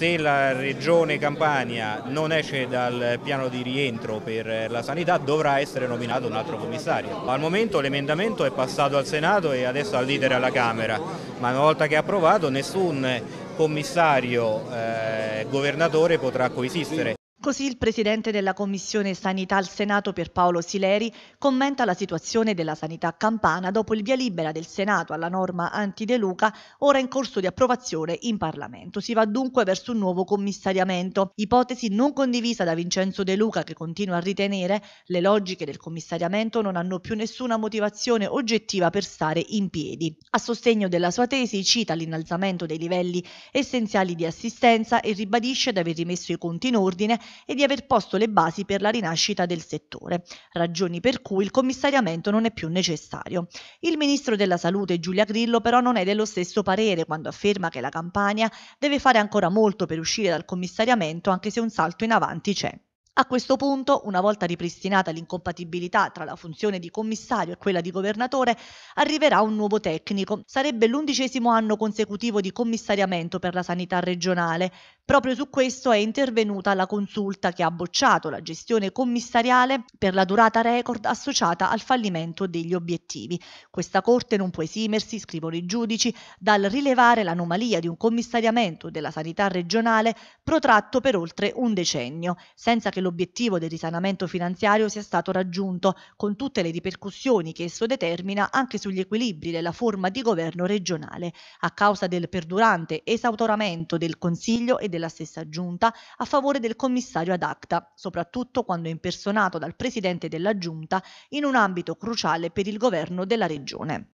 se la regione Campania non esce dal piano di rientro per la sanità dovrà essere nominato un altro commissario. Al momento l'emendamento è passato al Senato e adesso al leader alla Camera, ma una volta che è approvato nessun commissario eh, governatore potrà coesistere. Così il presidente della Commissione Sanità al Senato Pierpaolo Sileri commenta la situazione della sanità campana dopo il via libera del Senato alla norma anti-De Luca, ora in corso di approvazione in Parlamento. Si va dunque verso un nuovo commissariamento, ipotesi non condivisa da Vincenzo De Luca che continua a ritenere le logiche del commissariamento non hanno più nessuna motivazione oggettiva per stare in piedi. A sostegno della sua tesi cita l'innalzamento dei livelli essenziali di assistenza e ribadisce di aver rimesso i conti in ordine e di aver posto le basi per la rinascita del settore, ragioni per cui il commissariamento non è più necessario. Il ministro della Salute Giulia Grillo però non è dello stesso parere quando afferma che la Campania deve fare ancora molto per uscire dal commissariamento anche se un salto in avanti c'è. A questo punto, una volta ripristinata l'incompatibilità tra la funzione di commissario e quella di governatore, arriverà un nuovo tecnico. Sarebbe l'undicesimo anno consecutivo di commissariamento per la sanità regionale, Proprio su questo è intervenuta la consulta che ha bocciato la gestione commissariale per la durata record associata al fallimento degli obiettivi. Questa Corte non può esimersi, scrivono i giudici, dal rilevare l'anomalia di un commissariamento della sanità regionale protratto per oltre un decennio, senza che l'obiettivo del risanamento finanziario sia stato raggiunto, con tutte le ripercussioni che esso determina anche sugli equilibri della forma di governo regionale, a causa del perdurante esautoramento del Consiglio e del della stessa giunta a favore del commissario ad acta, soprattutto quando impersonato dal presidente della giunta in un ambito cruciale per il governo della regione.